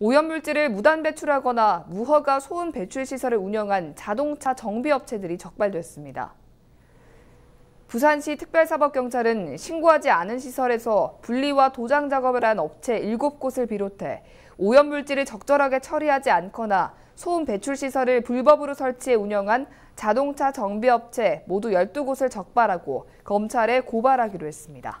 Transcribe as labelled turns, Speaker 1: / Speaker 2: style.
Speaker 1: 오염물질을 무단 배출하거나 무허가 소음 배출 시설을 운영한 자동차 정비업체들이 적발됐습니다. 부산시 특별사법경찰은 신고하지 않은 시설에서 분리와 도장 작업을 한 업체 7곳을 비롯해 오염물질을 적절하게 처리하지 않거나 소음 배출 시설을 불법으로 설치해 운영한 자동차 정비업체 모두 12곳을 적발하고 검찰에 고발하기로 했습니다.